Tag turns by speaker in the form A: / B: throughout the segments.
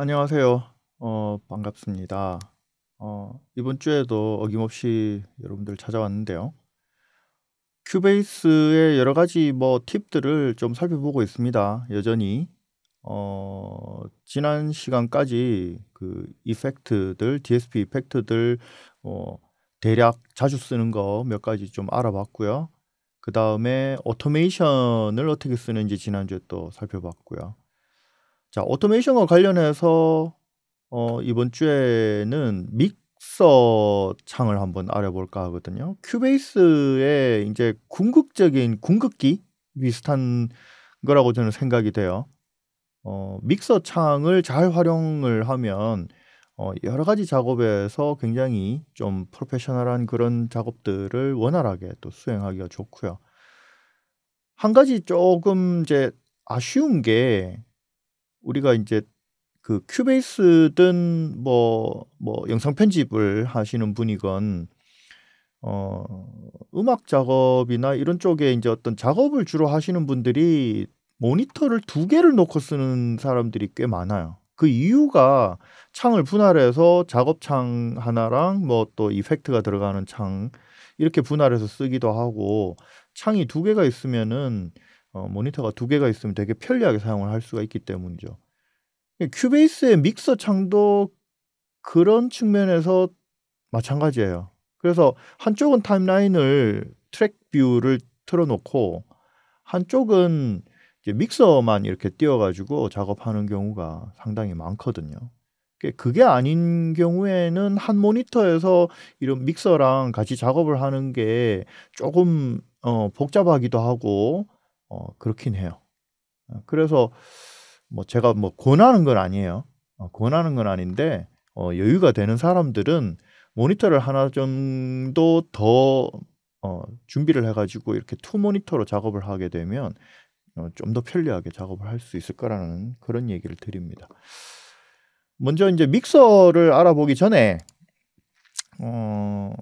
A: 안녕하세요. 어, 반갑습니다. 어, 이번 주에도 어김없이 여러분들 찾아왔는데요. 큐베이스의 여러 가지 뭐 팁들을 좀 살펴보고 있습니다. 여전히 어, 지난 시간까지 그 이펙트들, DSP 이펙트들 어, 대략 자주 쓰는 거 몇 가지 좀 알아봤고요. 그 다음에 오토메이션을 어떻게 쓰는지 지난주에 또 살펴봤고요. 자, 오토메이션과 관련해서 어, 이번 주에는 믹서 창을 한번 알아볼까 하거든요. 큐베이스의 이제 궁극적인 궁극기 비슷한 거라고 저는 생각이 돼요. 어, 믹서 창을 잘 활용을 하면 어, 여러 가지 작업에서 굉장히 좀 프로페셔널한 그런 작업들을 원활하게 또 수행하기가 좋고요. 한 가지 조금 이제 아쉬운 게 우리가 이제 그 큐베이스든 뭐뭐 뭐 영상 편집을 하시는 분이건 어 음악 작업이나 이런 쪽에 이제 어떤 작업을 주로 하시는 분들이 모니터를 두 개를 놓고 쓰는 사람들이 꽤 많아요. 그 이유가 창을 분할해서 작업창 하나랑 뭐 또 이펙트가 들어가는 창 이렇게 분할해서 쓰기도 하고 창이 두 개가 있으면은 어, 모니터가 두 개가 있으면 되게 편리하게 사용을 할 수가 있기 때문이죠. 큐베이스의 믹서 창도 그런 측면에서 마찬가지예요. 그래서 한쪽은 타임라인을 트랙 뷰를 틀어놓고 한쪽은 믹서만 이렇게 띄워가지고 작업하는 경우가 상당히 많거든요. 그게 아닌 경우에는 한 모니터에서 이런 믹서랑 같이 작업을 하는 게 조금 어, 복잡하기도 하고 어, 그렇긴 해요. 어, 그래서 뭐 제가 뭐 권하는 건 아니에요. 어, 권하는 건 아닌데 어, 여유가 되는 사람들은 모니터를 하나 정도 더 어, 준비를 해가지고 이렇게 투 모니터로 작업을 하게 되면 어, 좀더 편리하게 작업을 할 수 있을 거라는 그런 얘기를 드립니다. 먼저 이제 믹서를 알아보기 전에 어,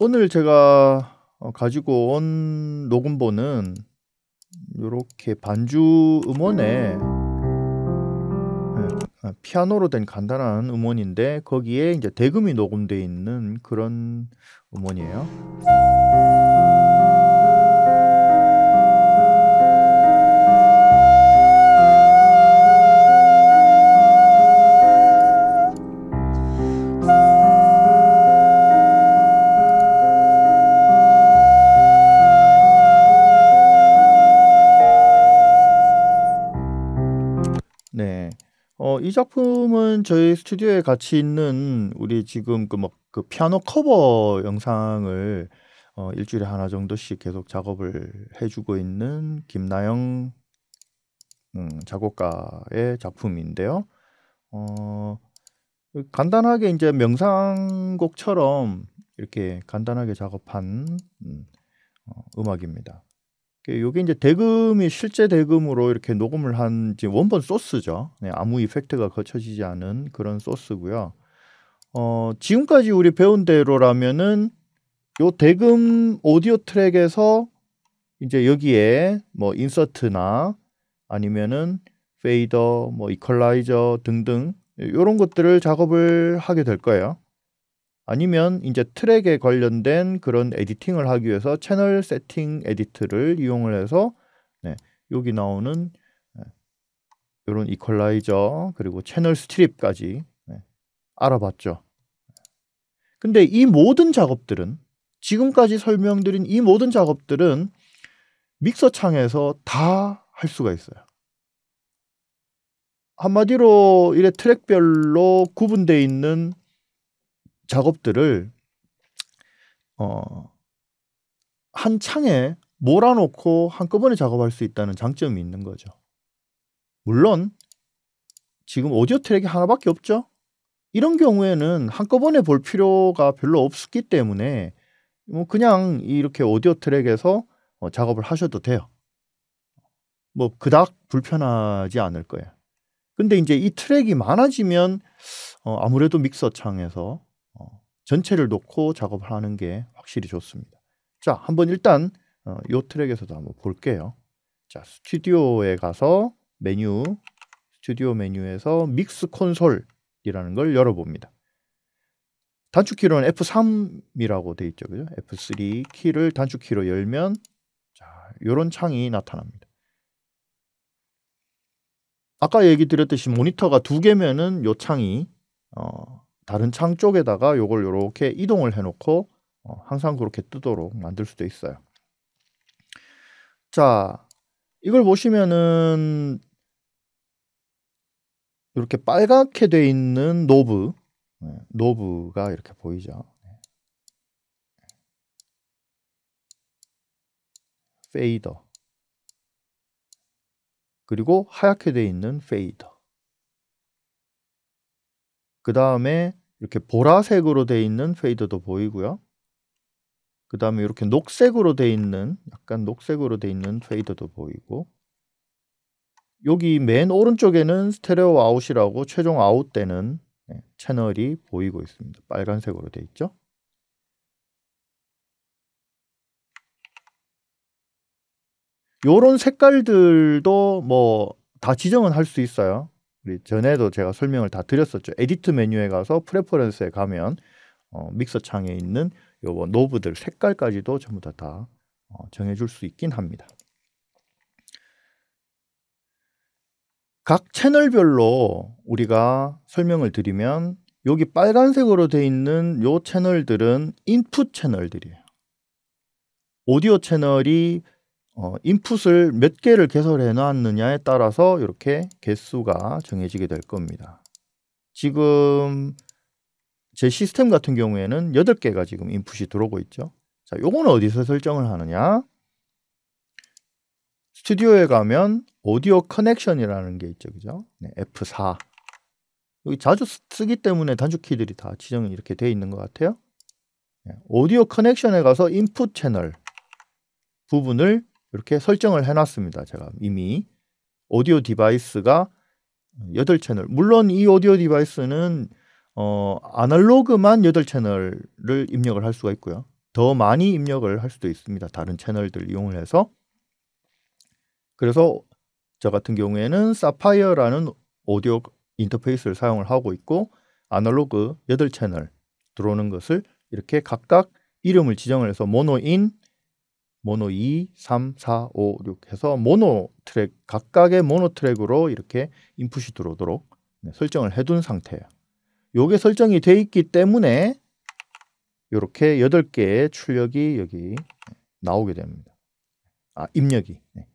A: 오늘 제가 어, 가지고 온 녹음본은 이렇게 반주 음원에 예, 아, 피아노로 된 간단한 음원인데 거기에 이제 대금이 녹음되어 있는 그런 음원이에요. 이 작품은 저희 스튜디오에 같이 있는 우리 지금 그 막그 뭐 그 피아노 커버 영상을 어, 일주일에 하나 정도씩 계속 작업을 해주고 있는 김나영 음, 작곡가의 작품인데요. 어, 간단하게 이제 명상곡처럼 이렇게 간단하게 작업한 음, 어, 음악입니다. 예, 요게 이제 대금이 실제 대금으로 이렇게 녹음을 한 원본 소스죠. 네, 아무 이펙트가 거쳐지지 않은 그런 소스고요. 어, 지금까지 우리 배운 대로라면은 요 대금 오디오 트랙에서 이제 여기에 뭐 인서트나 아니면은 페이더, 뭐 이퀄라이저 등등 이런 예, 것들을 작업을 하게 될 거예요. 아니면 이제 트랙에 관련된 그런 에디팅을 하기 위해서 채널 세팅 에디트를 이용을 해서 네, 여기 나오는 이런 네, 이퀄라이저 그리고 채널 스트립까지 네, 알아봤죠. 근데 이 모든 작업들은 지금까지 설명드린 이 모든 작업들은 믹서 창에서 다 할 수가 있어요. 한마디로 이래 트랙별로 구분되어 있는 작업들을 어, 한 창에 몰아놓고 한꺼번에 작업할 수 있다는 장점이 있는 거죠. 물론 지금 오디오 트랙이 하나밖에 없죠. 이런 경우에는 한꺼번에 볼 필요가 별로 없기 때문에 뭐 그냥 이렇게 오디오 트랙에서 어, 작업을 하셔도 돼요. 뭐 그닥 불편하지 않을 거예요. 근데 이제 이 트랙이 많아지면 어, 아무래도 믹서 창에서 전체를 놓고 작업하는 게 확실히 좋습니다. 자, 한번 일단 어, 요 트랙에서도 한번 볼게요. 자, 스튜디오에 가서 메뉴, 스튜디오 메뉴에서 믹스 콘솔이라는 걸 열어봅니다. 단축키로는 F3이라고 되어 있죠. 그죠? F3 키를 단축키로 열면 자, 요런 창이 나타납니다. 아까 얘기 드렸듯이 모니터가 두 개면은 요 창이 어, 다른 창 쪽에다가 요걸 이렇게 이동을 해놓고 어, 항상 그렇게 뜨도록 만들 수도 있어요. 자, 이걸 보시면은 이렇게 빨갛게 돼 있는 노브, 네, 노브가 이렇게 보이죠. 페이더. 그리고 하얗게 돼 있는 페이더. 그 다음에 이렇게 보라색으로 돼 있는 페이드도 보이고요. 그 다음에 이렇게 녹색으로 돼 있는 약간 녹색으로 돼 있는 페이드도 보이고 여기 맨 오른쪽에는 스테레오 아웃이라고 최종 아웃되는 네, 채널이 보이고 있습니다. 빨간색으로 돼 있죠. 요런 색깔들도 뭐 다 지정은 할 수 있어요. 우리 전에도 제가 설명을 다 드렸었죠. 에디트 메뉴에 가서 프레퍼런스에 가면 어, 믹서 창에 있는 요번 노브들 색깔까지도 전부 다, 다 어, 정해줄 수 있긴 합니다. 각 채널별로 우리가 설명을 드리면 여기 빨간색으로 되어 있는 요 채널들은 인풋 채널들이에요. 오디오 채널이 어, 인풋을 몇 개를 개설해 놨느냐에 따라서 이렇게 개수가 정해지게 될 겁니다. 지금 제 시스템 같은 경우에는 8개가 지금 인풋이 들어오고 있죠. 자, 요거는 어디서 설정을 하느냐? 스튜디오에 가면 오디오 커넥션이라는 게 있죠. 그죠? 네, F4. 여기 자주 쓰기 때문에 단축키들이 다 지정이 이렇게 되어 있는 것 같아요. 네, 오디오 커넥션에 가서 인풋 채널 부분을 이렇게 설정을 해놨습니다. 제가 이미 오디오 디바이스가 8채널. 물론 이 오디오 디바이스는 어, 아날로그만 8채널을 입력을 할 수가 있고요. 더 많이 입력을 할 수도 있습니다. 다른 채널들 이용을 해서. 그래서 저 같은 경우에는 사파이어라는 오디오 인터페이스를 사용을 하고 있고 아날로그 8채널 들어오는 것을 이렇게 각각 이름을 지정을 해서 모노인, 모노 2, 3, 4, 5, 6 해서 모노 트랙 각각의 모노 트랙으로 이렇게 인풋이 들어오도록 네, 설정을 해둔 상태예요. 요게 설정이 돼 있기 때문에 이렇게 8개의 출력이 여기 네, 나오게 됩니다. 아, 입력이. 네.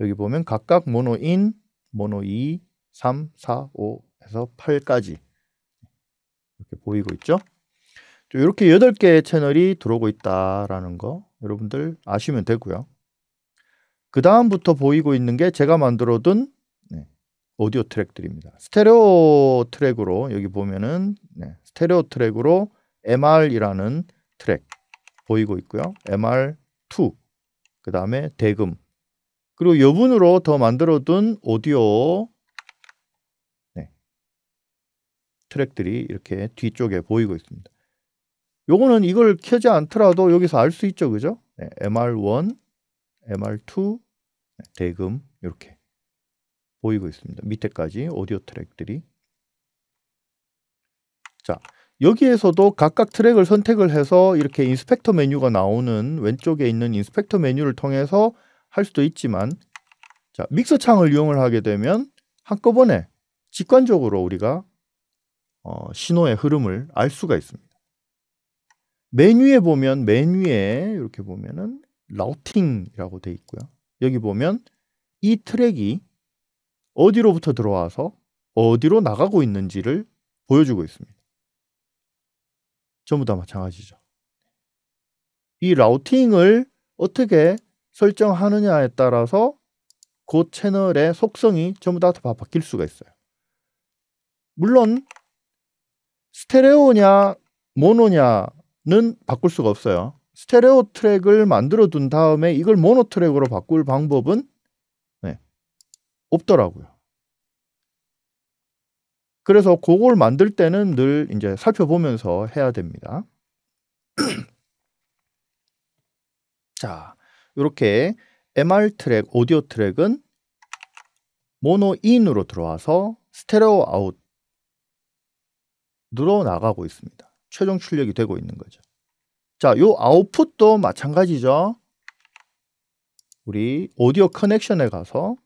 A: 여기 보면 각각 모노인, 모노 2, 3, 4, 5 해서 8까지 이렇게 보이고 있죠. 이렇게 8개의 채널이 들어오고 있다라는 거 여러분들 아시면 되고요. 그 다음부터 보이고 있는 게 제가 만들어둔 네, 오디오 트랙들입니다. 스테레오 트랙으로 여기 보면은 네, 스테레오 트랙으로 MR이라는 트랙 보이고 있고요. MR2 그 다음에 대금 그리고 여분으로 더 만들어둔 오디오 네, 트랙들이 이렇게 뒤쪽에 보이고 있습니다. 요거는 이걸 켜지 않더라도 여기서 알 수 있죠. 그죠? 네, MR1, MR2, 대금 이렇게 보이고 있습니다. 밑에까지 오디오 트랙들이 자 여기에서도 각각 트랙을 선택을 해서 이렇게 인스펙터 메뉴가 나오는 왼쪽에 있는 인스펙터 메뉴를 통해서 할 수도 있지만 자 믹서 창을 이용을 하게 되면 한꺼번에 직관적으로 우리가 어, 신호의 흐름을 알 수가 있습니다. 메뉴에 보면 메뉴에 이렇게 보면은 라우팅이라고 돼 있고요. 여기 보면 이 트랙이 어디로부터 들어와서 어디로 나가고 있는지를 보여주고 있습니다. 전부 다 마찬가지죠. 이 라우팅을 어떻게 설정하느냐에 따라서 그 채널의 속성이 전부 다 바뀔 수가 있어요. 물론 스테레오냐 모노냐 는 바꿀 수가 없어요. 스테레오 트랙을 만들어 둔 다음에 이걸 모노 트랙으로 바꿀 방법은 네, 없더라고요. 그래서 그걸 만들 때는 늘 이제 살펴보면서 해야 됩니다. 자, 이렇게 MR 트랙, 오디오 트랙은 모노 인으로 들어와서 스테레오 아웃으로 나가고 있습니다. 최종 출력이 되고 있는 거죠. 자, 요 아웃풋도 마찬가지죠. 우리 오디오 커넥션에 가서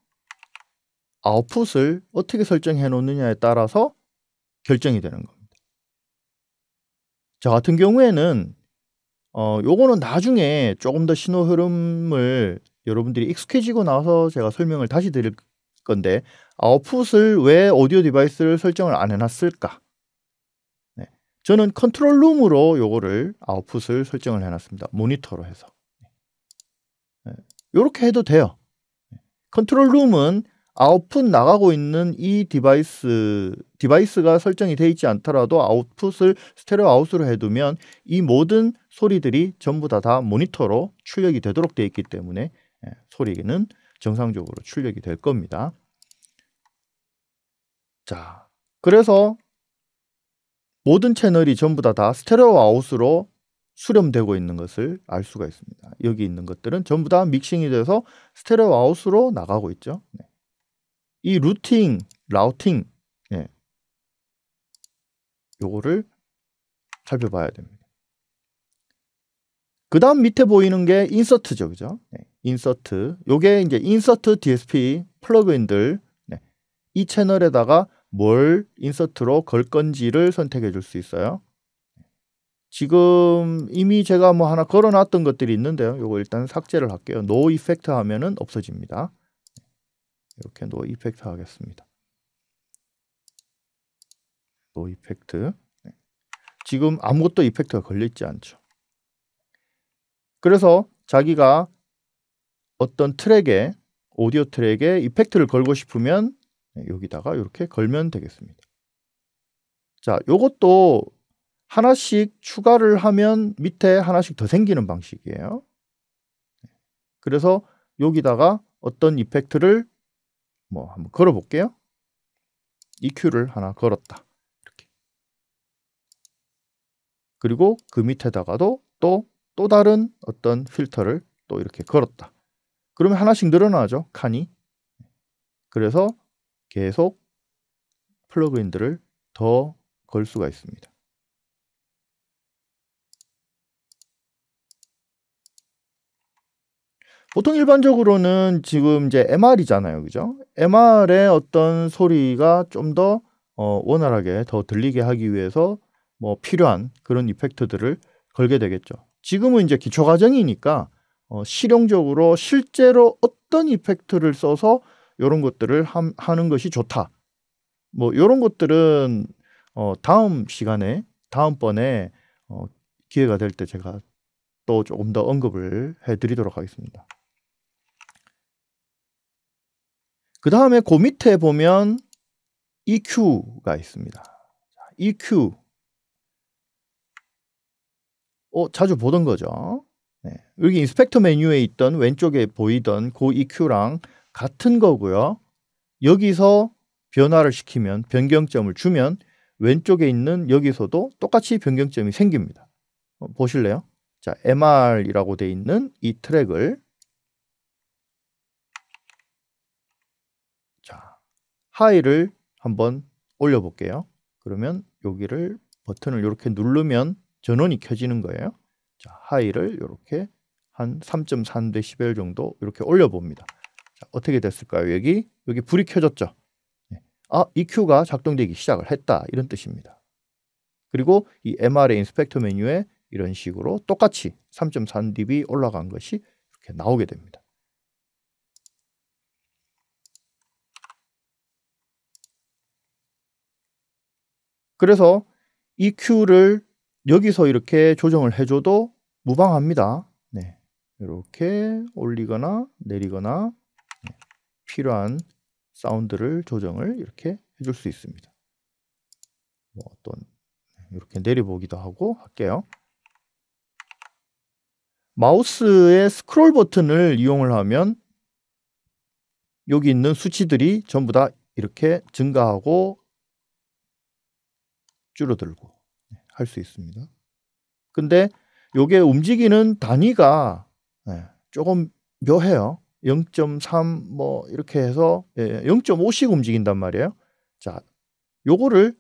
A: 아웃풋을 어떻게 설정해 놓느냐에 따라서 결정이 되는 겁니다. 저 같은 경우에는 어, 요거는 나중에 조금 더 신호 흐름을 여러분들이 익숙해지고 나서 제가 설명을 다시 드릴 건데 아웃풋을 왜 오디오 디바이스를 설정을 안 해놨을까? 저는 컨트롤 룸으로 요거를 아웃풋을 설정을 해놨습니다. 모니터로 해서. 이렇게 네. 해도 돼요. 네. 컨트롤 룸은 아웃풋 나가고 있는 이 디바이스, 디바이스가 설정이 되어 있지 않더라도 아웃풋을 스테레오 아웃으로 해두면 이 모든 소리들이 전부 다, 다 모니터로 출력이 되도록 되어 있기 때문에 예, 소리는 정상적으로 출력이 될 겁니다. 자, 그래서 모든 채널이 전부 다다 다 스테레오 아웃으로 수렴되고 있는 것을 알 수가 있습니다. 여기 있는 것들은 전부 다 믹싱이 돼서 스테레오 아웃으로 나가고 있죠. 네. 이 루팅, 라우팅, 예. 요거를 살펴봐야 됩니다. 그 다음 밑에 보이는 게 인서트죠. 그죠? 네. 인서트. 요게 이제 인서트 DSP 플러그인들 네. 이 채널에다가 뭘 인서트로 걸 건지를 선택해 줄 수 있어요. 지금 이미 제가 뭐 하나 걸어놨던 것들이 있는데요. 요거 일단 삭제를 할게요. no e f f 하면은 없어집니다. 이렇게 no e f f 하겠습니다. no e f f 지금 아무것도 이펙트가 걸려있지 않죠. 그래서 자기가 어떤 트랙에 오디오 트랙에 이펙트를 걸고 싶으면 여기다가 이렇게 걸면 되겠습니다. 자, 요것도 하나씩 추가를 하면 밑에 하나씩 더 생기는 방식이에요. 그래서 여기다가 어떤 이펙트를 뭐 한번 걸어 볼게요. EQ를 하나 걸었다. 이렇게. 그리고 그 밑에다가도 또또 또 다른 어떤 필터를 또 이렇게 걸었다. 그러면 하나씩 늘어나죠. 칸이. 그래서 계속 플러그인들을 더 걸 수가 있습니다. 보통 일반적으로는 지금 이제 MR이잖아요. 그죠? MR의 어떤 소리가 좀더 어, 원활하게 더 들리게 하기 위해서 뭐 필요한 그런 이펙트들을 걸게 되겠죠. 지금은 이제 기초 과정이니까 어, 실용적으로 실제로 어떤 이펙트를 써서 이런 것들을 함, 하는 것이 좋다. 뭐 이런 것들은 어, 다음 시간에 다음번에 어, 기회가 될 때 제가 또 조금 더 언급을 해드리도록 하겠습니다. 그 다음에 그 밑에 보면 EQ가 있습니다. EQ 어, 자주 보던 거죠. 네. 여기 인스펙터 메뉴에 있던 왼쪽에 보이던 고 그 EQ랑 같은 거고요. 여기서 변화를 시키면 변경점을 주면 왼쪽에 있는 여기서도 똑같이 변경점이 생깁니다. 어, 보실래요? 자, MR이라고 돼 있는 이 트랙을 자, 하이를 한번 올려 볼게요. 그러면 여기를 버튼을 이렇게 누르면 전원이 켜지는 거예요. 자, 하이를 이렇게 한3.3 데시벨 정도 이렇게 올려 봅니다. 어떻게 됐을까요? 여기 여기 불이 켜졌죠. 예. 아, EQ가 작동되기 시작을 했다. 이런 뜻입니다. 그리고 이 MRA 인스펙터 메뉴에 이런 식으로 똑같이 3.3dB 올라간 것이 이렇게 나오게 됩니다. 그래서 EQ를 여기서 이렇게 조정을 해줘도 무방합니다. 네. 이렇게 올리거나 내리거나 필요한 사운드를 조정을 이렇게 해줄 수 있습니다. 뭐 어떤 네, 이렇게 내려보기도 하고 할게요. 마우스의 스크롤 버튼을 이용을 하면 여기 있는 수치들이 전부 다 이렇게 증가하고 줄어들고 네, 할수 있습니다. 근데 요게 움직이는 단위가 네, 조금 묘해요. 0.3뭐 이렇게 해서 0.5씩 예, 예, 움직인단 말이에요. 자, 요거를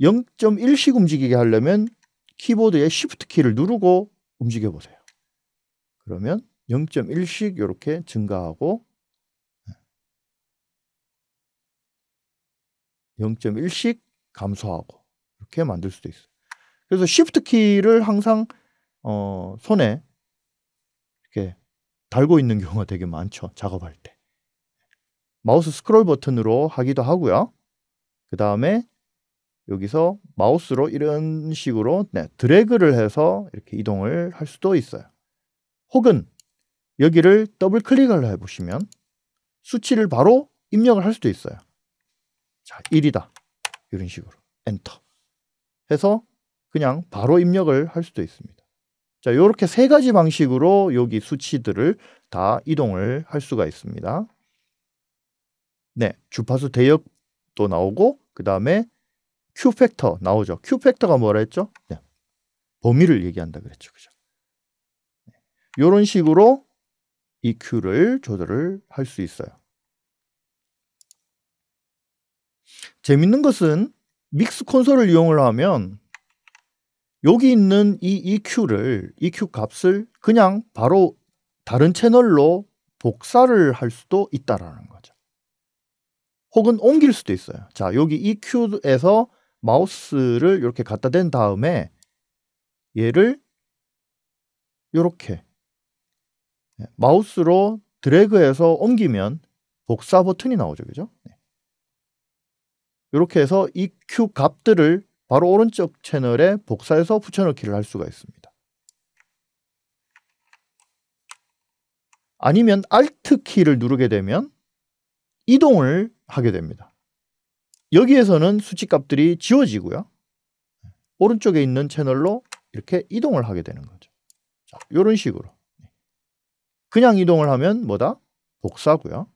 A: 0.1씩 움직이게 하려면 키보드의 Shift 키를 누르고 움직여 보세요. 그러면 0.1씩 이렇게 증가하고 0.1씩 예, 감소하고 이렇게 만들 수도 있어요. 그래서 Shift 키를 항상 어, 손에 이렇게 달고 있는 경우가 되게 많죠. 작업할 때. 마우스 스크롤 버튼으로 하기도 하고요. 그 다음에 여기서 마우스로 이런 식으로 네, 드래그를 해서 이렇게 이동을 할 수도 있어요. 혹은 여기를 더블 클릭을 해보시면 수치를 바로 입력을 할 수도 있어요. 자, 1이다. 이런 식으로 엔터 해서 그냥 바로 입력을 할 수도 있습니다. 자, 이렇게세 가지 방식으로 여기 수치들을 다 이동을 할 수가 있습니다. 네, 주파수 대역도 나오고 그다음에 Q 팩터 나오죠. Q 팩터가 뭐라 했죠? 네. 범위를 얘기한다 그랬죠. 그죠? 네, 요런 식으로 e Q를 조절을 할 수 있어요. 재밌는 것은 믹스 콘솔을 이용을 하면 여기 있는 이 EQ를 EQ 값을 그냥 바로 다른 채널로 복사를 할 수도 있다라는 거죠. 혹은 옮길 수도 있어요. 자, 여기 EQ에서 마우스를 이렇게 갖다 댄 다음에 얘를 이렇게 마우스로 드래그해서 옮기면 복사 버튼이 나오죠. 그죠? 이렇게 네. 해서 EQ 값들을 바로 오른쪽 채널에 복사해서 붙여넣기를 할 수가 있습니다. 아니면 Alt 키를 누르게 되면 이동을 하게 됩니다. 여기에서는 수치값들이 지워지고요. 오른쪽에 있는 채널로 이렇게 이동을 하게 되는 거죠. 자, 이런 식으로. 그냥 이동을 하면 뭐다? 복사고요.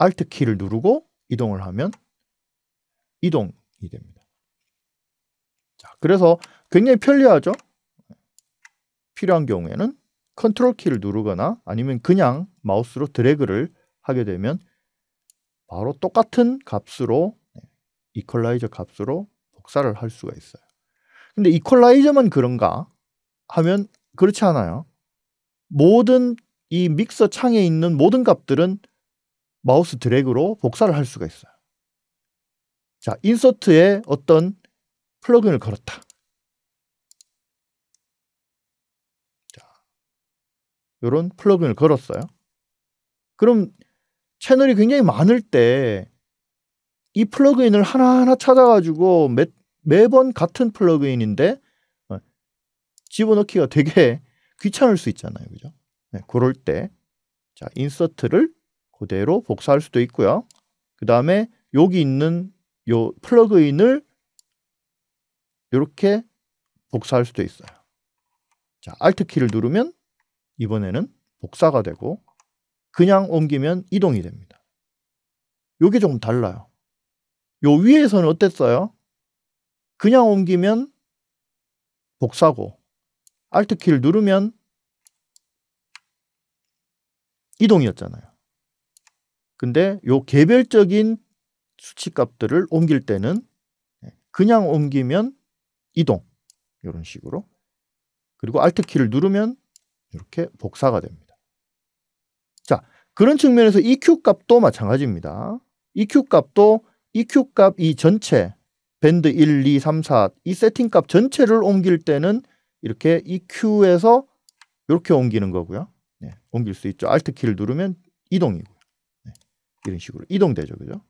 A: Alt 키를 누르고 이동을 하면 이동이 됩니다. 자, 그래서 굉장히 편리하죠? 필요한 경우에는 컨트롤 키를 누르거나 아니면 그냥 마우스로 드래그를 하게 되면 바로 똑같은 값으로 이퀄라이저 네, 값으로 복사를 할 수가 있어요. 근데 이퀄라이저만 그런가 하면 그렇지 않아요. 모든 이 믹서 창에 있는 모든 값들은 마우스 드래그로 복사를 할 수가 있어요. 자, 인서트에 어떤 플러그인을 걸었다. 자, 요런 플러그인을 걸었어요. 그럼 채널이 굉장히 많을 때 이 플러그인을 하나하나 찾아가지고 매, 매번 같은 플러그인인데 어, 집어넣기가 되게 귀찮을 수 있잖아요. 그죠? 네, 그럴 때, 자, 인서트를 그대로 복사할 수도 있고요. 그 다음에 여기 있는 요 플러그인을 이렇게 복사할 수도 있어요. 자, Alt 키를 누르면 이번에는 복사가 되고 그냥 옮기면 이동이 됩니다. 요게 조금 달라요. 요 위에서는 어땠어요? 그냥 옮기면 복사고 Alt 키를 누르면 이동이었잖아요. 근데 요 개별적인 수치값들을 옮길 때는 그냥 옮기면 이동 이런 식으로 그리고 Alt 키를 누르면 이렇게 복사가 됩니다. 자 그런 측면에서 EQ 값도 마찬가지입니다. EQ 값도 EQ 값 이 전체 밴드 1, 2, 3, 4 이 세팅 값 전체를 옮길 때는 이렇게 EQ에서 이렇게 옮기는 거고요. 네, 옮길 수 있죠. Alt 키를 누르면 이동이고 이런 식으로 이동되죠. 그죠?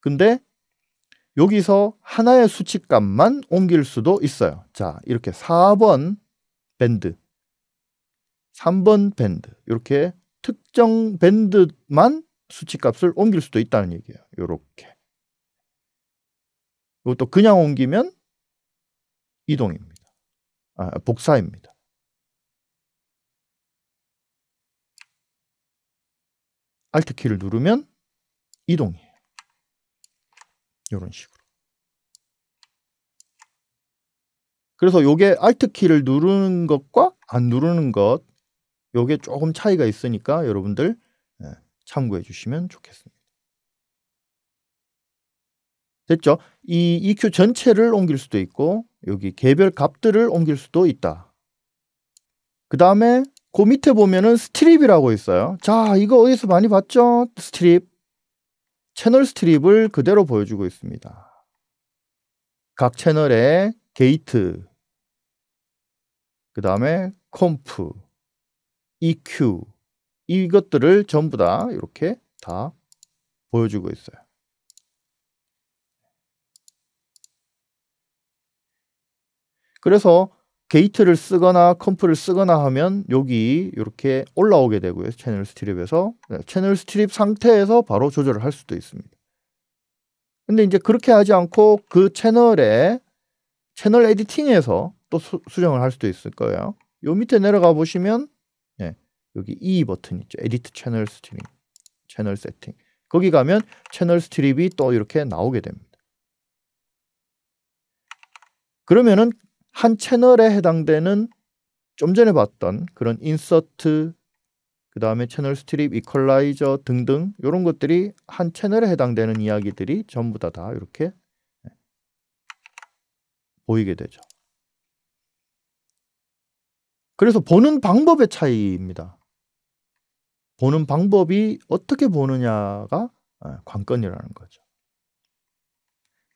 A: 근데 여기서 하나의 수치값만 옮길 수도 있어요. 자, 이렇게 4번 밴드, 3번 밴드 이렇게 특정 밴드만 수치값을 옮길 수도 있다는 얘기예요. 이렇게. 이것도 그냥 옮기면 이동입니다. 아, 복사입니다. Alt 키를 누르면 이동이에요. 이런 식으로. 그래서 요게 Alt 키를 누르는 것과 안 누르는 것 요게 조금 차이가 있으니까 여러분들 예, 참고해 주시면 좋겠습니다. 됐죠? 이 EQ 전체를 옮길 수도 있고 여기 개별 값들을 옮길 수도 있다. 그 다음에 그 밑에 보면은 스트립이라고 있어요. 자, 이거 어디서 많이 봤죠? 스트립. 채널 스트립을 그대로 보여주고 있습니다. 각 채널의 게이트, 그 다음에 컴프, EQ, 이것들을 전부 다 이렇게 다 보여주고 있어요. 그래서 게이트를 쓰거나 컴프를 쓰거나 하면 여기 이렇게 올라오게 되고요. 채널 스트립에서 네, 채널 스트립 상태에서 바로 조절을 할 수도 있습니다. 근데 이제 그렇게 하지 않고 그 채널에 채널 에디팅에서 또 수, 정을할 수도 있을 거예요. 요 밑에 내려가 보시면 예, 여기 E 버튼 있죠. 에디트 채널 스트림, 채널 세팅. 거기 가면 채널 스트립이 또 이렇게 나오게 됩니다. 그러면은 한 채널에 해당되는 좀 전에 봤던 그런 인서트 그 다음에 채널 스트립, 이퀄라이저 등등 이런 것들이 한 채널에 해당되는 이야기들이 전부 다 다 이렇게 예, 보이게 되죠. 그래서 보는 방법의 차이입니다. 보는 방법이 어떻게 보느냐가 예, 관건이라는 거죠.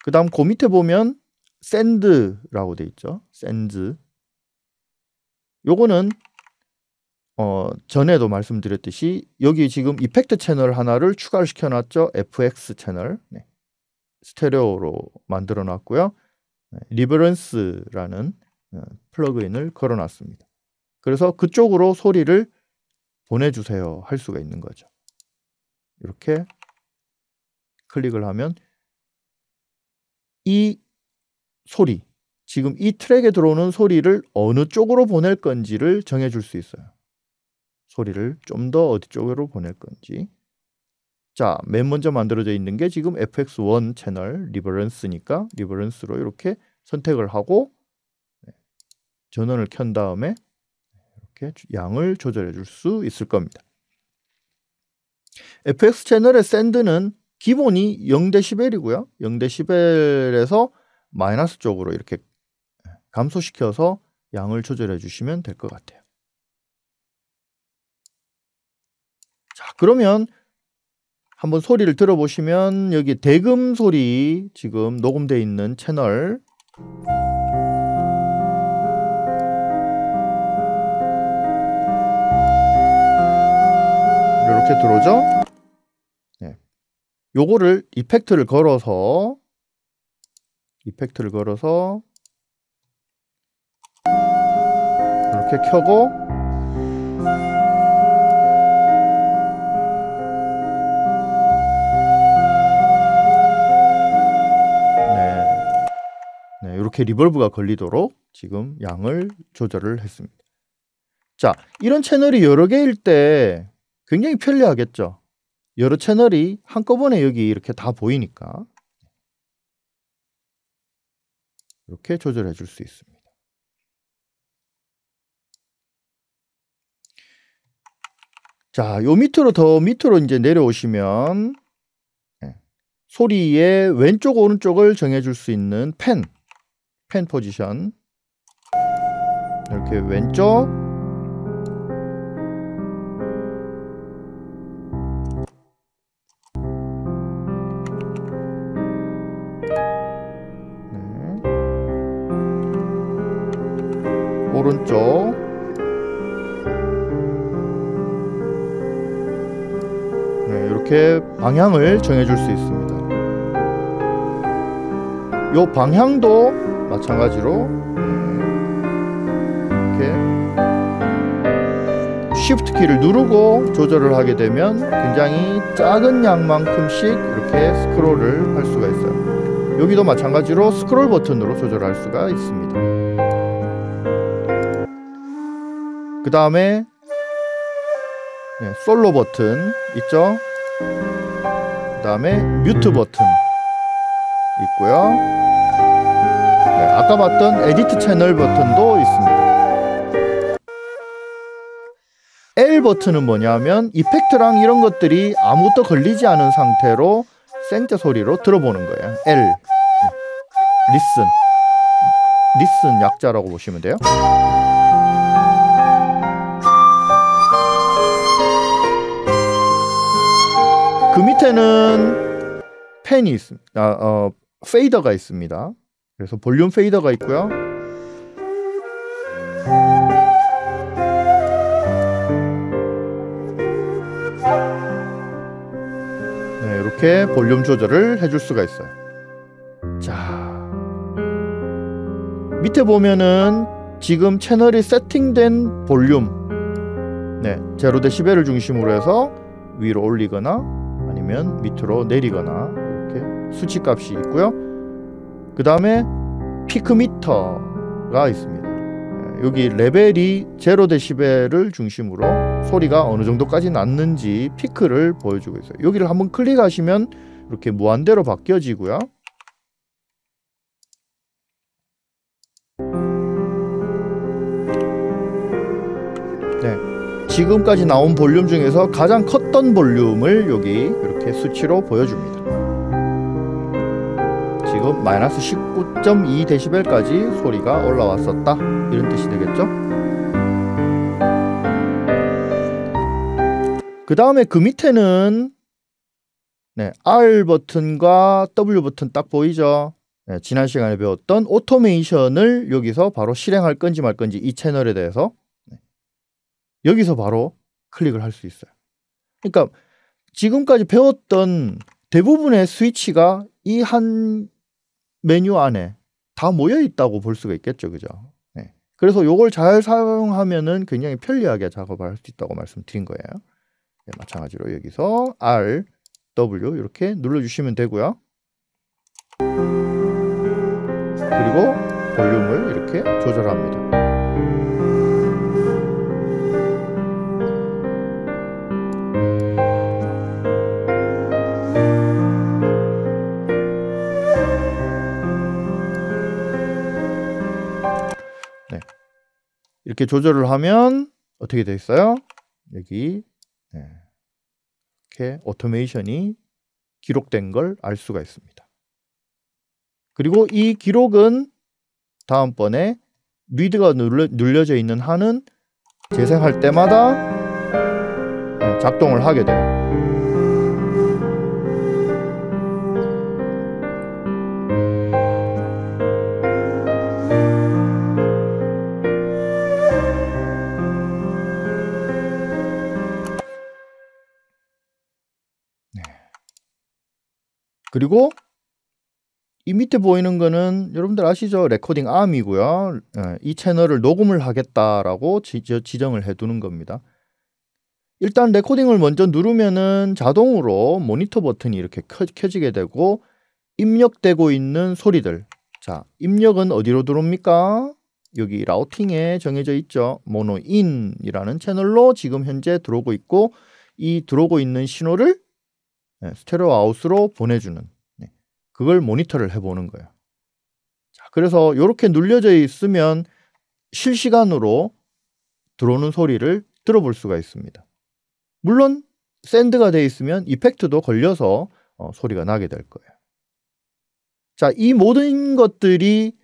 A: 그 다음 그 밑에 보면 샌드라고 돼 있죠. 샌드. 요거는 어, 전에도 말씀드렸듯이 여기 지금 이펙트 채널 하나를 추가를 시켜놨죠. FX 채널. 네. 스테레오로 만들어 놨고요. 리버런스라는 네. 어, 플러그인을 걸어 놨습니다. 그래서 그쪽으로 소리를 보내주세요 할 수가 있는 거죠. 이렇게 클릭을 하면 이 소리, 지금 이 트랙에 들어오는 소리를 어느 쪽으로 보낼 건지를 정해줄 수 있어요. 소리를 좀 더 어디 쪽으로 보낼 건지. 자, 맨 먼저 만들어져 있는 게 지금 fx1 채널 리버런스니까 리버런스로 이렇게 선택을 하고 네, 전원을 켠 다음에 이렇게 양을 조절해 줄 수 있을 겁니다. fx 채널의 샌드는 기본이 0dB이고요. 0dB에서 마이너스 쪽으로 이렇게 감소시켜서 양을 조절해 주시면 될 것 같아요. 자, 그러면 한번 소리를 들어보시면 여기 대금 소리 지금 녹음되어 있는 채널 이렇게 들어오죠? 네. 요거를 이펙트를 걸어서 이펙트를 걸어서 이렇게 켜고 네. 네, 이렇게 리버브가 걸리도록 지금 양을 조절을 했습니다. 자, 이런 채널이 여러 개일 때 굉장히 편리하겠죠. 여러 채널이 한꺼번에 여기 이렇게 다 보이니까. 이렇게 조절해 줄 수 있습니다. 자, 요 밑으로 더 밑으로 이제 내려오시면 예, 소리의 왼쪽 오른쪽을 정해 줄 수 있는 펜, 펜 포지션 이렇게 왼쪽 오른 네, 이렇게 방향을 정해줄 수 있습니다 요 방향도 마찬가지로 음, 이렇게 쉬프트 키를 누르고 조절을 하게 되면 굉장히 작은 양만큼씩 이렇게 스크롤을 할 수가 있어요 여기도 마찬가지로 스크롤 버튼으로 조절할 수가 있습니다 그 다음에 네, 솔로 버튼 있죠? 그 다음에 뮤트 버튼 있고요. 네, 아까 봤던 에디트 채널 버튼도 있습니다. L 버튼은 뭐냐면 이펙트랑 이런 것들이 아무것도 걸리지 않은 상태로 생떼 소리로 들어보는 거예요. L 리슨 음. 리슨 약자라고 보시면 돼요. 그 밑에는 펜이 있습니다. 아, 어, 페이더가 있습니다. 그래서 볼륨 페이더가 있고요. 네, 이렇게 볼륨 조절을 해줄 수가 있어요. 자, 밑에 보면은 지금 채널이 세팅된 볼륨, 네, 제로 데시벨을 중심으로 해서 위로 올리거나 되면 밑으로 내리거나 이렇게 수치값이 있고요. 그 다음에 피크미터가 있습니다. 예, 여기 레벨이 제로 데시벨을 중심으로 소리가 어느 정도까지 났는지 피크를 보여주고 있어요. 여기를 한번 클릭하시면 이렇게 무한대로 바뀌어지고요. 네, 지금까지 나온 볼륨 중에서 가장 컸던 볼륨을 여기 이렇게 수치로 보여줍니다. 지금 마이너스 19.2dB까지 소리가 올라왔었다 이런 뜻이 되겠죠? 그 다음에 그 밑에는 네, R 버튼과 W 버튼 딱 보이죠? 네, 지난 시간에 배웠던 오토메이션을 여기서 바로 실행할 건지 말 건지 이 채널에 대해서 네, 여기서 바로 클릭을 할 수 있어요. 그러니까 지금까지 배웠던 대부분의 스위치가 이 한 메뉴 안에 다 모여 있다고 볼 수가 있겠죠. 그죠? 네. 그래서 이걸 잘 사용하면은 굉장히 편리하게 작업을 할수 있다고 말씀드린 거예요. 네, 마찬가지로 여기서 R, W 이렇게 눌러주시면 되고요. 그리고 볼륨을 이렇게 조절합니다. 이렇게 조절을 하면 어떻게 되어 있어요? 여기 네. 이렇게 오토메이션이 기록된 걸 알 수가 있습니다. 그리고 이 기록은 다음번에 리드가 눌려, 져 있는 한은 재생할 때마다 네, 작동을 하게 돼요. 그리고 이 밑에 보이는 거는 여러분들 아시죠? 레코딩 암이고요. 예, 이 채널을 녹음을 하겠다라고 지정을 해두는 겁니다. 일단 레코딩을 먼저 누르면은 자동으로 모니터 버튼이 이렇게 켜, 지게 되고 입력되고 있는 소리들 자 입력은 어디로 들어옵니까? 여기 라우팅에 정해져 있죠. 모노인이라는 채널로 지금 현재 들어오고 있고 이 들어오고 있는 신호를 네, 스테레오 아웃으로 보내주는 네, 그걸 모니터를 해보는 거예요. 자, 그래서 이렇게 눌려져 있으면 실시간으로 들어오는 소리를 들어볼 수가 있습니다. 물론 샌드가 되어 있으면 이펙트도 걸려서 어, 소리가 나게 될 거예요. 자, 이 모든 것들이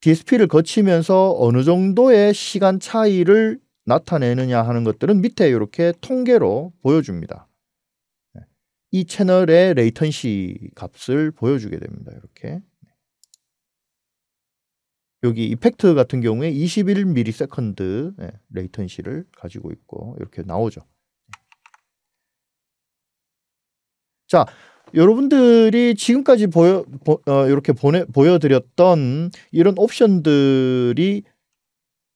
A: DSP를 거치면서 어느 정도의 시간 차이를 나타내느냐 하는 것들은 밑에 이렇게 통계로 보여줍니다. 이 채널의 레이턴시 값을 보여주게 됩니다. 이렇게 여기 이펙트 같은 경우에 21ms 네, 예, 레이턴시를 가지고 있고 이렇게 나오죠. 자, 여러분들이 지금까지 보여 보, 어, 이렇게 보내 보여드렸던 이런 옵션들이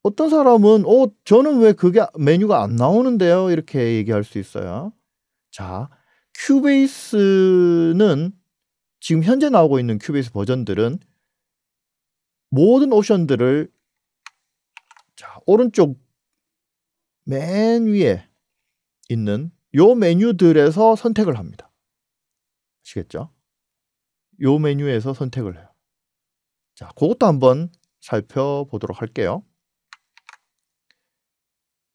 A: 어떤 사람은 어 저는 왜 그게 메뉴가 안 나오는데요 이렇게 얘기할 수 있어요. 자, 큐베이스는 지금 현재 나오고 있는 큐베이스 버전들은 모든 옵션들을 자, 오른쪽 맨 위에 있는 요 메뉴들에서 선택을 합니다. 아시겠죠? 요 메뉴에서 선택을 해요. 자, 그것도 한번 살펴보도록 할게요.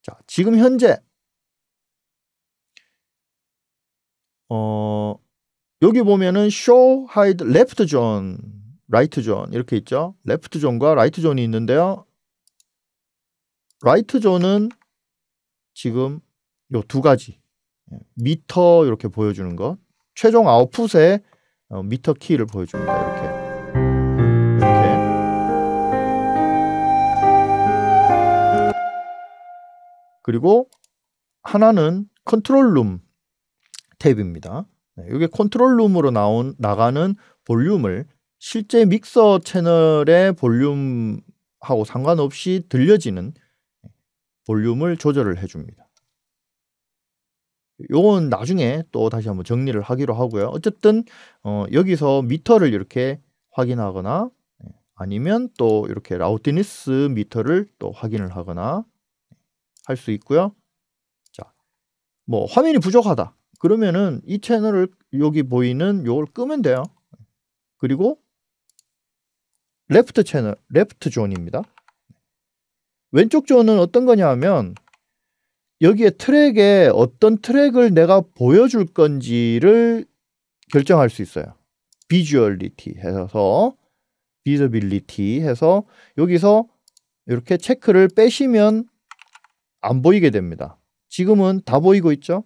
A: 자, 지금 현재 어 여기 보면은 쇼 하이드 레프트 존 라이트 존 이렇게 있죠. 레프트 존과 라이트 존이 있는데요. 라이트 존은 지금 요 두 가지 예, 미터 이렇게 보여주는 것 최종 아웃풋에 어, 미터 키를 보여줍니다. 이렇게. 그리고 하나는 컨트롤 룸 탭입니다. 네, 이게 컨트롤 룸으로 나온 나가는 볼륨을 실제 믹서 채널의 볼륨하고 상관없이 들려지는 볼륨을 조절을 해줍니다. 요건 나중에 또 다시 한번 정리를 하기로 하고요. 어쨌든 어, 여기서 미터를 이렇게 확인하거나 네, 아니면 또 이렇게 라우티니스 미터를 또 확인을 하거나 할 수 있고요. 자, 뭐 화면이 부족하다. 그러면은 이 채널을 여기 보이는 요걸 끄면 돼요. 그리고 레프트 채널, 레프트 존입니다. 왼쪽 존은 어떤 거냐 하면 여기에 트랙에 어떤 트랙을 내가 보여줄 건지를 결정할 수 있어요. 비주얼리티 해서 비저빌리티 해서 여기서 이렇게 체크를 빼시면 안 보이게 됩니다. 지금은 다 보이고 있죠?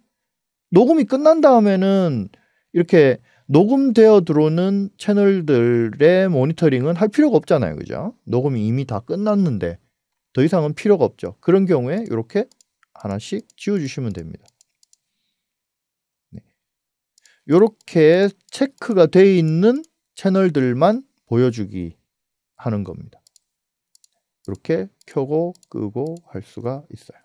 A: 녹음이 끝난 다음에는 이렇게 녹음되어 들어오는 채널들의 모니터링은 할 필요가 없잖아요. 그죠? 녹음이 이미 다 끝났는데 더 이상은 필요가 없죠. 그런 경우에 이렇게 하나씩 지워주시면 됩니다. 이렇게 네. 체크가 되어 있는 채널들만 보여주기 하는 겁니다. 이렇게 켜고 끄고 할 수가 있어요.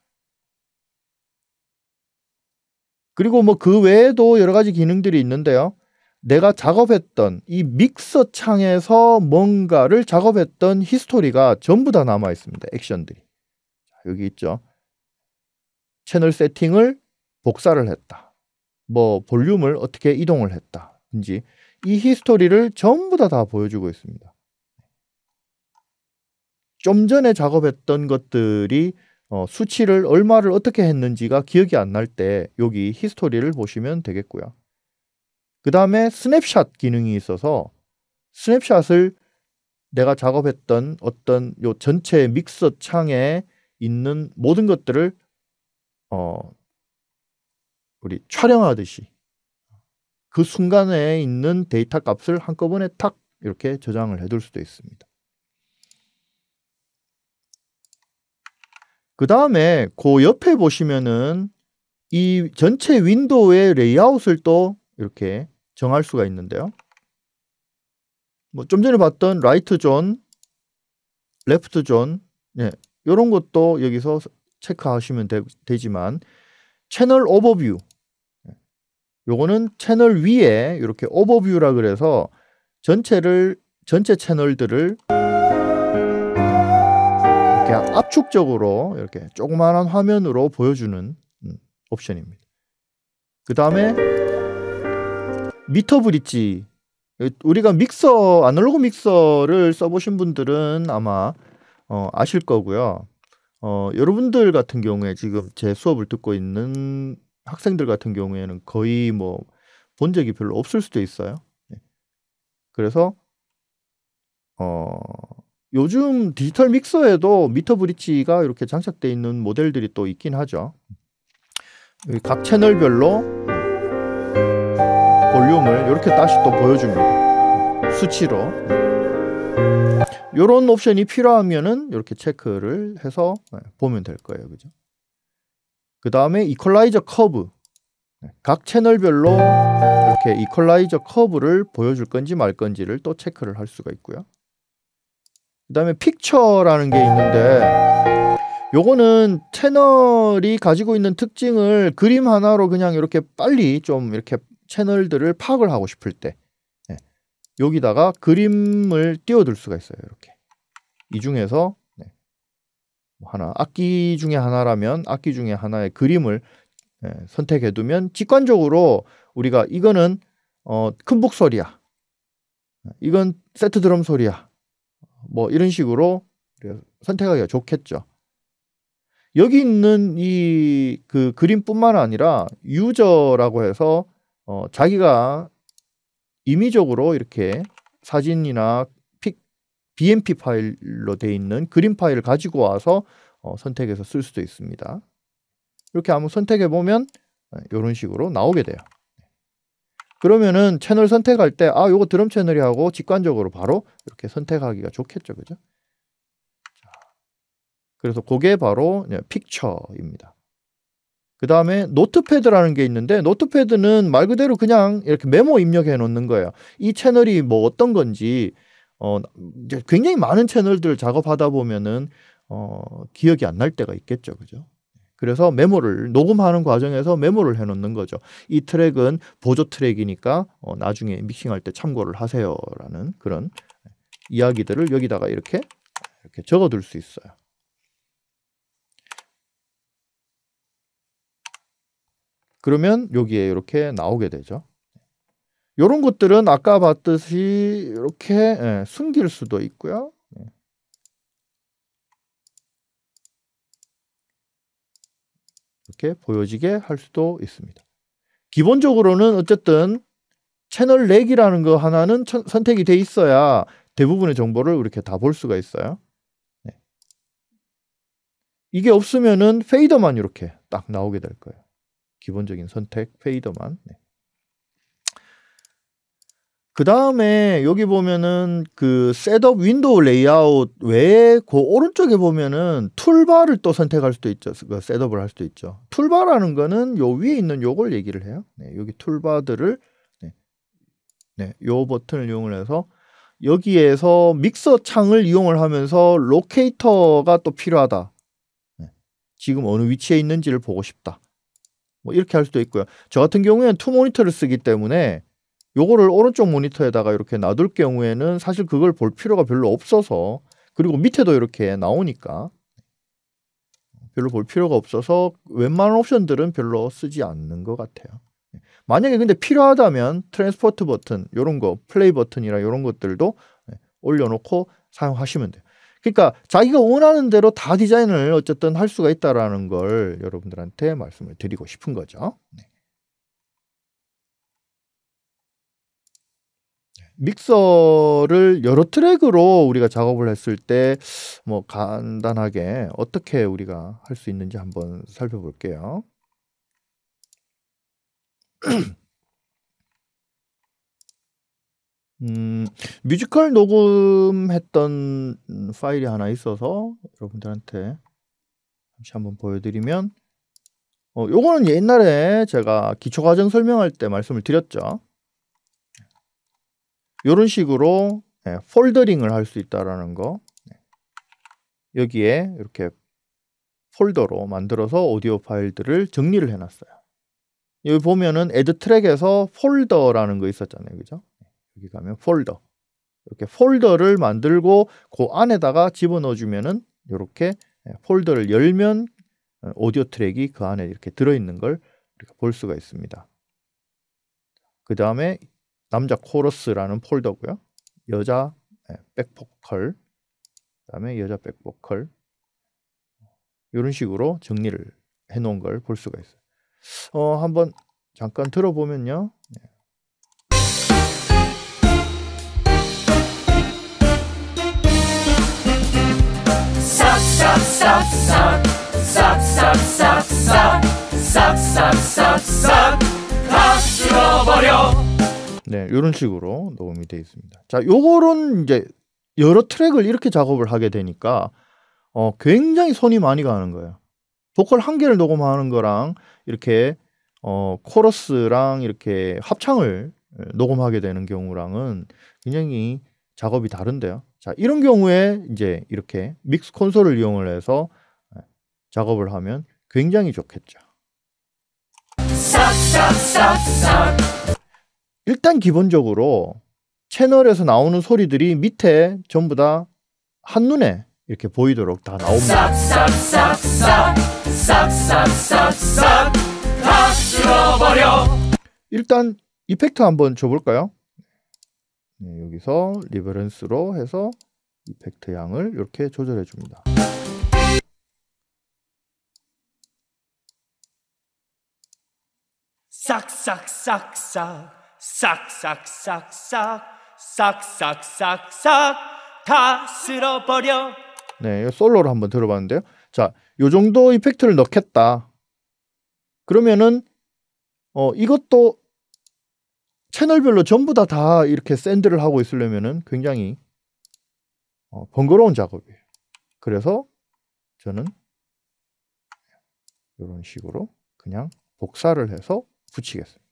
A: 그리고 뭐 그 외에도 여러 가지 기능들이 있는데요. 내가 작업했던 이 믹서 창에서 뭔가를 작업했던 히스토리가 전부 다 남아 있습니다. 액션들이. 여기 있죠. 채널 세팅을 복사를 했다. 뭐 볼륨을 어떻게 이동을 했다이 히스토리를 전부 다 다 보여주고 있습니다. 좀 전에 작업했던 것들이 어, 수치를 얼마를 어떻게 했는지가 기억이 안 날 때 여기 히스토리를 보시면 되겠고요. 그 다음에 스냅샷 기능이 있어서 스냅샷을 내가 작업했던 어떤 요 전체 믹서 창에 있는 모든 것들을 어 우리 촬영하듯이 그 순간에 있는 데이터 값을 한꺼번에 탁 이렇게 저장을 해둘 수도 있습니다. 그 다음에 그 옆에 보시면은 이 전체 윈도우의 레이아웃을 또 이렇게 정할 수가 있는데요. 뭐 좀 전에 봤던 라이트 존, 레프트 존, 네, 예, 이런 것도 여기서 체크하시면 되, 지만 채널 오버뷰 예, 요거는 채널 위에 이렇게 오버뷰라 그래서 전체를 전체 채널들을 네. 압축적으로 이렇게 조그만한 화면으로 보여주는 음, 옵션입니다. 그 다음에 네. 미터 브릿지 우리가 믹서 아날로그 믹서를 써보신 분들은 아마 어, 아실 거고요. 어, 여러분들 같은 경우에 지금 제 수업을 듣고 있는 학생들 같은 경우에는 거의 뭐 본 적이 별로 없을 수도 있어요. 네. 그래서 어, 요즘 디지털 믹서에도 미터 브릿지가 이렇게 장착돼 있는 모델들이 또 있긴 하죠. 각 채널별로 볼륨을 이렇게 다시 또 보여줍니다. 수치로. 이런 옵션이 필요하면은 이렇게 체크를 해서 네, 보면 될 거예요. 그죠? 그 다음에 이퀄라이저 커브. 네, 각 채널별로 이렇게 이퀄라이저 커브를 보여줄 건지 말 건지를 또 체크를 할 수가 있고요. 그다음에 픽처라는 게 있는데 요거는 채널이 가지고 있는 특징을 그림 하나로 그냥 이렇게 빨리 좀 이렇게 채널들을 파악을 하고 싶을 때 네. 여기다가 그림을 띄워둘 수가 있어요. 이렇게 이 중에서 네. 뭐 하나 악기 중에 하나라면 악기 중에 하나의 그림을 네. 예, 선택해두면 직관적으로 우리가 이거는 어, 큰북 소리야, 예, 이건 세트 드럼 소리야 뭐 이런 식으로 선택하기가 좋겠죠. 여기 있는 이 그 그림뿐만 아니라 유저라고 해서 어 자기가 임의적으로 이렇게 사진이나 픽, BMP 파일로 돼 있는 그림 파일을 가지고 와서 어 선택해서 쓸 수도 있습니다. 이렇게 한번 선택해 보면 이런 어, 식으로 나오게 돼요. 그러면은 채널 선택할 때 아 요거 드럼 채널이 하고 직관적으로 바로 이렇게 선택하기가 좋겠죠 그죠 그래서 그게 바로 픽처입니다 그 다음에 노트패드라는 게 있는데 노트패드는 말 그대로 그냥 이렇게 메모 입력해 놓는 거예요 이 채널이 뭐 어떤 건지 어 굉장히 많은 채널들 을 작업하다 보면은 어 기억이 안 날 때가 있겠죠 그죠 그래서 메모를 녹음하는 과정에서 메모를 해놓는 거죠. 이 트랙은 보조 트랙이니까 어, 나중에 믹싱할 때 참고를 하세요라는 그런 이야기들을 여기다가 이렇게 이렇게 적어둘 수 있어요. 그러면 여기에 이렇게 나오게 되죠. 이런 것들은 아까 봤듯이 이렇게 예, 숨길 수도 있고요. 이렇게 보여지게 할 수도 있습니다. 기본적으로는 어쨌든 채널 렉이라는 거 하나는 천, 선택이 돼 있어야 대부분의 정보를 이렇게 다 볼 수가 있어요. 네. 이게 없으면은 페이더만 이렇게 딱 나오게 될 거예요. 기본적인 선택 페이더만. 네. 그 다음에 여기 보면은 그 셋업 윈도우 레이아웃 외에 그 오른쪽에 보면은 툴바를 또 선택할 수도 있죠. 그 셋업을 할 수도 있죠. 툴바라는 거는 요 위에 있는 요걸 얘기를 해요. 네, 여기 툴바들을 네, 네, 요 버튼을 이용을 해서 여기에서 믹서 창을 이용을 하면서 로케이터가 또 필요하다. 네, 지금 어느 위치에 있는지를 보고 싶다. 뭐 이렇게 할 수도 있고요. 저 같은 경우에는 투 모니터를 쓰기 때문에 요거를 오른쪽 모니터에다가 이렇게 놔둘 경우에는 사실 그걸 볼 필요가 별로 없어서 그리고 밑에도 이렇게 나오니까 별로 볼 필요가 없어서 웬만한 옵션들은 별로 쓰지 않는 것 같아요. 만약에 근데 필요하다면 트랜스포트 버튼 요런거 플레이 버튼이나 요런 것들도 네, 올려놓고 사용하시면 돼요. 그러니까 자기가 원하는 대로 다 디자인을 어쨌든 할 수가 있다라는 걸 여러분들한테 말씀을 드리고 싶은 거죠. 네. 믹서를 여러 트랙으로 우리가 작업을 했을 때 뭐 간단하게 어떻게 우리가 할 수 있는지 한번 살펴볼게요. 음, 뮤지컬 녹음했던 파일이 하나 있어서 여러분들한테 잠시 한번 보여드리면 어, 요거는 옛날에 제가 기초과정 설명할 때 말씀을 드렸죠. 이런 식으로 네, 폴더링을 할 수 있다라는 거. 네. 여기에 이렇게 폴더로 만들어서 오디오 파일들을 정리를 해놨어요. 여기 보면은 add 트랙에서 폴더라는 거 있었잖아요, 그죠? 네. 여기 가면 폴더. 이렇게 폴더를 만들고 그 안에다가 집어넣어주면은 이렇게 폴더를 예, 열면 어, 오디오 트랙이 그 안에 이렇게 들어있는 걸 볼 수가 있습니다. 그 다음에 남자 코러스라는 폴더고요. 여자 백보컬, 그다음에 여자 백보컬 이런 식으로 정리를 해놓은 걸 볼 수가 있어요. 어, 한번 잠깐 들어보면요. 싹싹싹싹싹싹싹싹싹싹싹싹싹싹싹 다 쓸어버려 네, 이런 식으로 녹음이 되어 있습니다. 자, 요거는 이제 여러 트랙을 이렇게 작업을 하게 되니까 어, 굉장히 손이 많이 가는 거예요. 보컬 한 개를 녹음하는 거랑 이렇게 어, 코러스랑 이렇게 합창을 예, 녹음하게 되는 경우랑은 굉장히 작업이 다른데요. 자, 이런 경우에 이제 이렇게 믹스 콘솔을 이용을 해서 예, 작업을 하면 굉장히 좋겠죠. 싹, 싹, 싹, 일단 기본적으로 채널에서 나오는 소리들이 밑에 전부 다 한눈에 이렇게 보이도록 다 나옵니다. 일단 이펙트 한번 줘볼까요? 네, 여기서 리버런스로 해서 이펙트 양을 이렇게 조절해 줍니다. 싹싹싹싹 싹싹싹싹 싹싹싹싹 다 쓸어버려 네, 솔로를 한번 들어봤는데요. 자, 요 정도 이펙트를 넣겠다. 그러면은 어, 이것도 채널별로 전부 다다 다 이렇게 샌드를 하고 있으려면은 굉장히 어, 번거로운 작업이에요. 그래서 저는 이런 식으로 그냥 복사를 해서 붙이겠습니다.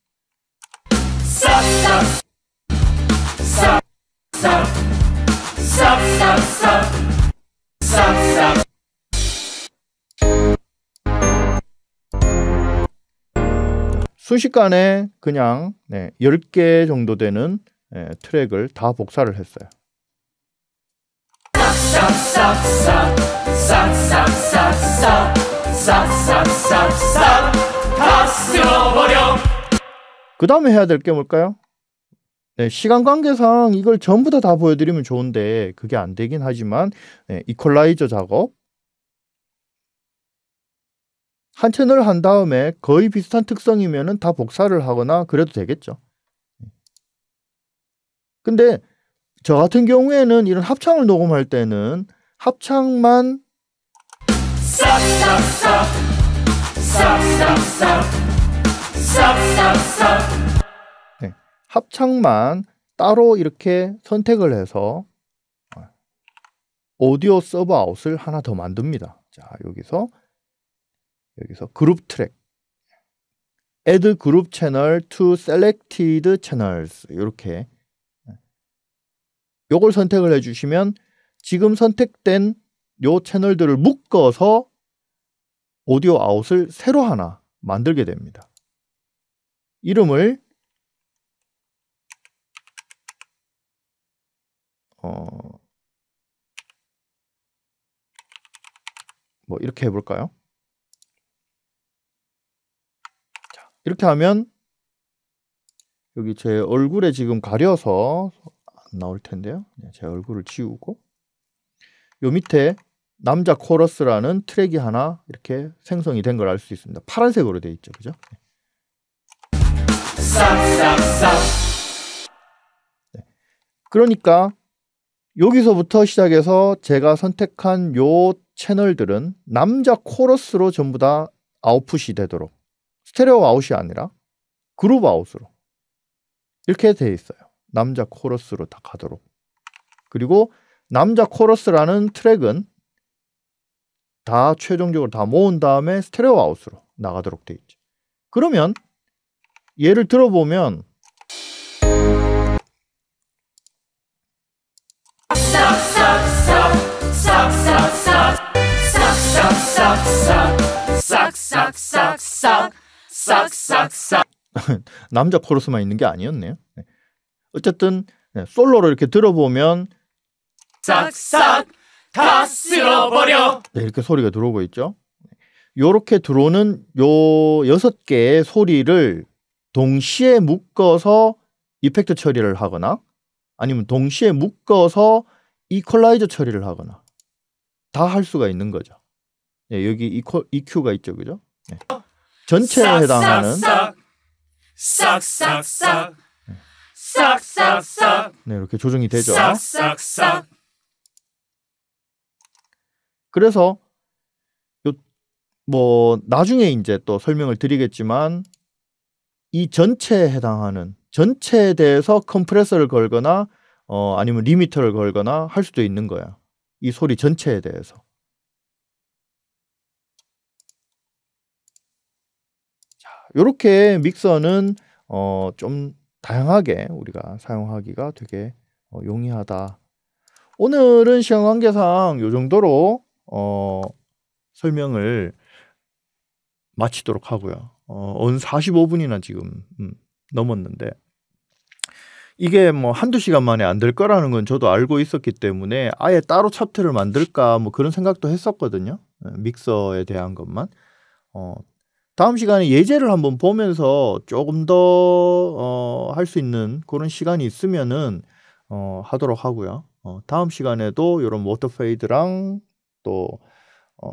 A: 순식간에 그냥 네, 10개 정도 되는 네, 트랙을 다 복사를 했어요. 싹싹싹싹싹 그 다음에 해야 될 게 뭘까요? 네, 시간 관계상 이걸 전부 다, 다 보여드리면 좋은데 그게 안 되긴 하지만 네, 이퀄라이저 작업 한 채널 한 다음에 거의 비슷한 특성이면 다 복사를 하거나 그래도 되겠죠. 근데 저 같은 경우에는 이런 합창을 녹음할 때는 합창만 싹싹싹 싹싹싹 쌉쌉쌉. 네, 합창만 따로 이렇게 선택을 해서 오디오 서브 아웃을 하나 더 만듭니다. 자, 여기서 여기서 그룹 트랙 add group channel to selected channels 이렇게 요걸 선택을 해 주시면 지금 선택된 요 채널들을 묶어서 오디오 아웃을 새로 하나 만들게 됩니다. 이름을 어, 뭐 이렇게 해볼까요? 자, 이렇게 하면 여기 제 얼굴에 지금 가려서 안 나올 텐데요. 네, 제 얼굴을 지우고 요 밑에 남자 코러스라는 트랙이 하나 이렇게 생성이 된 걸 알 수 있습니다. 파란색으로 되어 있죠. 그죠? 네. 쌉쌉쌉. 네. 그러니까 여기서부터 시작해서 제가 선택한 요 채널들은 남자 코러스로 전부 다 아웃풋이 되도록 스테레오 아웃이 아니라 그룹 아웃으로 이렇게 돼 있어요. 남자 코러스로 다 가도록. 그리고 남자 코러스라는 트랙은 다 최종적으로 다 모은 다음에 스테레오 아웃으로 나가도록 돼 있죠. 그러면 예를 들어보면 남자 코러스만 있는 게 아니었네요. 네. 어쨌든 네, 솔로로 이렇게 들어보면 싹싹 다 쓸어버려 네, 이렇게 소리가 들어오고 있죠. 네. 요렇게 들어오는 요 여섯 개의 소리를 동시에 묶어서 이펙트 처리를 하거나 아니면 동시에 묶어서 이퀄라이저 처리를 하거나 다 할 수가 있는 거죠. 예, 여기 이퀄, EQ가 있죠, 그죠? 예. 전체에 해당하는 싹싹싹 싹싹싹 네, 이렇게 조정이 되죠. 싹싹싹 그래서 요뭐 나중에 이제 또 설명을 드리겠지만 이 전체에 해당하는 전체에 대해서 컴프레서를 걸거나 어, 아니면 리미터를 걸거나 할 수도 있는 거야. 이 소리 전체에 대해서. 자, 이렇게 믹서는 어, 좀 다양하게 우리가 사용하기가 되게 어, 용이하다. 오늘은 시간 관계상 이 정도로 어, 설명을 마치도록 하고요. 어, 언 45분이나 지금 음, 넘었는데 이게 뭐 한두 시간 만에 안 될 거라는 건 저도 알고 있었기 때문에 아예 따로 차트를 만들까 뭐 그런 생각도 했었거든요. 예, 믹서에 대한 것만. 어, 다음 시간에 예제를 한번 보면서 조금 더, 어, 할 수 있는 그런 시간이 있으면은, 어, 하도록 하고요. 어, 다음 시간에도 이런 워터페이드랑 또, 어,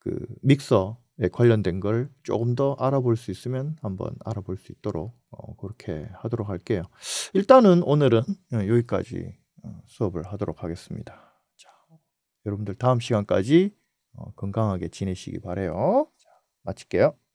A: 그 믹서 관련된 걸 조금 더 알아볼 수 있으면 한번 알아볼 수 있도록 어, 그렇게 하도록 할게요. 일단은 오늘은 어, 여기까지 어, 수업을 하도록 하겠습니다. 자, 여러분들 다음 시간까지 어, 건강하게 지내시기 바래요. 자, 마칠게요.